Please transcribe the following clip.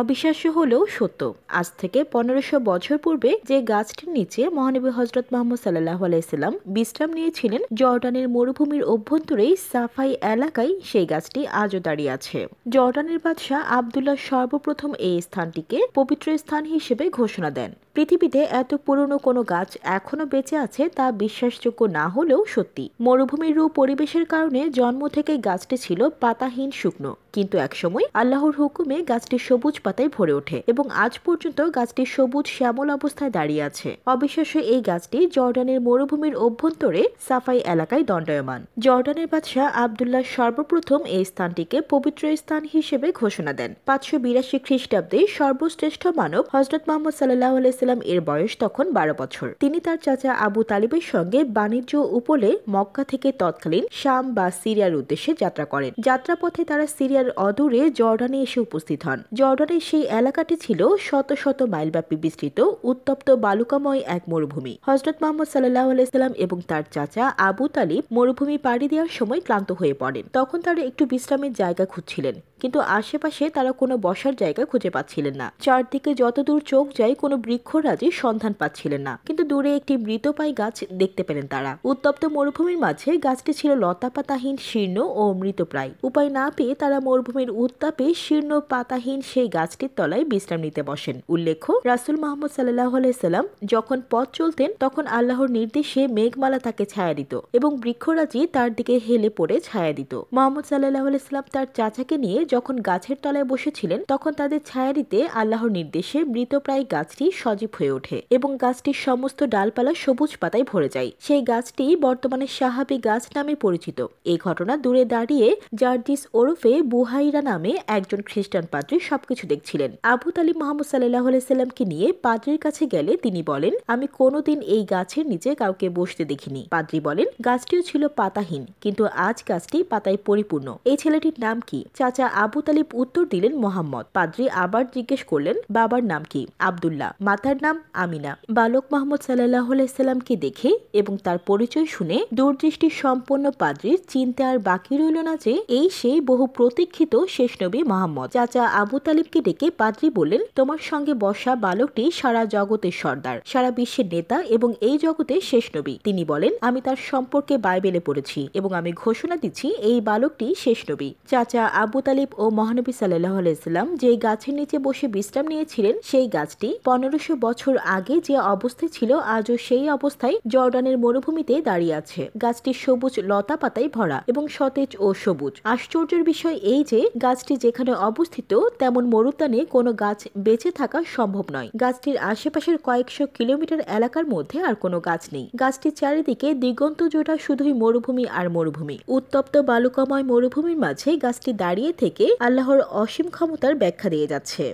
অবিশ্বাস্য হলেও সত্য আজ থেকে পনেরোশো বছর পূর্বে যে গাছটির নিচে মহানবী হজরত মোহাম্মদ সাল্লাহ আলাইসাল্লাম বিশ্রাম নিয়েছিলেন জর্ডানের মরুভূমির অভ্যন্তরেই সাফাই এলাকায় সেই গাছটি আজও দাঁড়িয়ে আছে জর্ডানের বাদশাহ আবদুল্লাহ সর্বপ্রথম এই স্থানটিকে পবিত্র স্থান হিসেবে ঘোষণা দেন পৃথিবীতে এত পুরনো কোনো গাছ এখনো বেঁচে আছে তা বিশ্বাসযোগ্য না হলেও সত্যি মরুভূমির রূপ পরিবেশের কারণে জন্ম থেকে গাছটি ছিল পাতাহীন শুকনো কিন্তু একসময় আল্লাহর হুকুমে গাছটি সবুজ পাতায় ভরে ওঠে এবং আজ পর্যন্ত গাছটি সবুজ শ্যামল অবস্থায় দাঁড়িয়ে আছে অবিশ্বাস্য এই গাছটি জর্ডানের মরুভূমির অভ্যন্তরে সাফাই এলাকায় দণ্ডায়মান জর্ডানের বাদশাহ আবদুল্লাহ সর্বপ্রথম এই স্থানটিকে পবিত্র স্থান হিসেবে ঘোষণা দেন পাঁচশো বিরাশি খ্রিস্টাব্দে সর্বশ্রেষ্ঠ মানব হজরত মোহাম্মদ সাল্লাহ ইসলাম এর বয়স তখন বারো বছর তিনি তার চাচা আবু তালিবের সঙ্গে বাণিজ্য উপলে মক্কা থেকে তৎকালীন শাম বা সিরিয়ার উদ্দেশ্যে যাত্রা করেন যাত্রাপথে তারা সিরিয়ার অদূরে জর্ডানে এসে উপস্থিত হন জর্ডানের সেই এলাকাটি ছিল শত শত মাইলব্যাপী বিস্তৃত উত্তপ্ত বালুকাময় এক মরুভূমি হজরত মোহাম্মদ সাল্লাহ আলাইসাল্লাম এবং তার চাচা আবু তালিব মরুভূমি পাড়ি দেওয়ার সময় ক্লান্ত হয়ে পড়েন তখন তারা একটু বিশ্রামের জায়গা খুঁজছিলেন কিন্তু আশেপাশে তারা কোনো বসার জায়গা খুঁজে পাচ্ছিলেন না চারদিকে যতদূর চোখ যায় কোনো বৃক্ষরাজি সন্ধান পাচ্ছিলেন না কিন্তু দূরে একটি মৃতপায় গাছ দেখতে পেলেন তারা উত্তপ্ত মরুভূমির মাঝে গাছটি ছিল লতাপাতাহীন শীর্ণ ও মৃতপ্রায় উপায় না পেয়ে তারা মরুভূমির উত্তাপে শীর্ণ পাতাহীন সেই গাছটির তলায় বিশ্রাম নিতে বসেন উল্লেখ্য রাসুল মোহাম্মদ সাল্লাহ সাল্লাম যখন পথ চলতেন তখন আল্লাহর নির্দেশে মেঘমালা তাকে ছায়া দিত এবং বৃক্ষরাজি তার দিকে হেলে পড়ে ছায়া দিত মোহাম্মদ সাল্লাহ সাল্লাম তার চাচাকে নিয়ে যখন গাছের তলায় বসেছিলেন তখন তাদের ছায়ারিতে আল্লাহর নির্দেশে মৃতপ্রায় গাছটি সজীব হয়ে ওঠে এবং গাছটির সমস্ত ডালপালা সবুজ পাতায় ভরে যায় সেই গাছটি বর্তমানে সাহাবি গাছ নামে পরিচিত এই ঘটনা দূরে দাঁড়িয়ে জার্জিস ওরফে বুহাইরা নামে একজন খ্রিস্টান পাদ্রী সবকিছু দেখছিলেন আবু তালিম মোহাম্মদ সাল্লাহ সাল্লামকে নিয়ে পাদ্রির কাছে গেলে তিনি বলেন আমি কোনোদিন এই গাছের নিচে কাউকে বসতে দেখিনি পাদ্রি বলেন গাছটিও ছিল পাতাহীন কিন্তু আজ গাছটি পাতায় পরিপূর্ণ এই ছেলেটির নাম কি চাচা আবু তালিব উত্তর দিলেন মোহাম্মদ পাদ্রি আবার জিজ্ঞেস করলেন বাবার নাম কি আবদুল্লাহ মাতার নাম আমিনা বালক মোহাম্মদ সাল্লাহ আলাইসাল্লামকে দেখে এবং তার পরিচয় শুনে দূরদৃষ্টি সম্পন্ন পাদ্রির চিন্তা আর বাকি রইল না যে এই সেই বহু প্রতীক্ষিত শেষ নবী মোহাম্মদ চাচা আবু তালিবকে ডেকে পাদ্রি বললেন তোমার সঙ্গে বসা বালকটি সারা জগতের সর্দার সারা বিশ্বের নেতা এবং এই জগতে শেষ নবী তিনি বলেন আমি তার সম্পর্কে বাইবেলে পড়েছি এবং আমি ঘোষণা দিচ্ছি এই বালকটি শেষ নবী চাচা আবু তালিব তালিব ও মহানবী সাল্লাহ আলাইসাল্লাম যে গাছের নিচে বসে বিশ্রাম নিয়েছিলেন সেই গাছটি পনেরোশো বছর আগে যে অবস্থায় ছিল আজও সেই অবস্থায় জর্ডানের মরুভূমিতে দাঁড়িয়ে আছে গাছটি সবুজ লতা পাতায় ভরা এবং সতেজ ও সবুজ আশ্চর্যের বিষয় এই যে গাছটি যেখানে অবস্থিত তেমন মরুতানে কোনো গাছ বেঁচে থাকা সম্ভব নয় গাছটির আশেপাশের কয়েকশো কিলোমিটার এলাকার মধ্যে আর কোনো গাছ নেই গাছটির চারিদিকে দিগন্ত জোড়া শুধুই মরুভূমি আর মরুভূমি উত্তপ্ত বালুকাময় মরুভূমির মাঝে গাছটি দাঁড়িয়ে থেকে থেকে আল্লাহর অসীম ক্ষমতার ব্যাখ্যা দিয়ে যাচ্ছে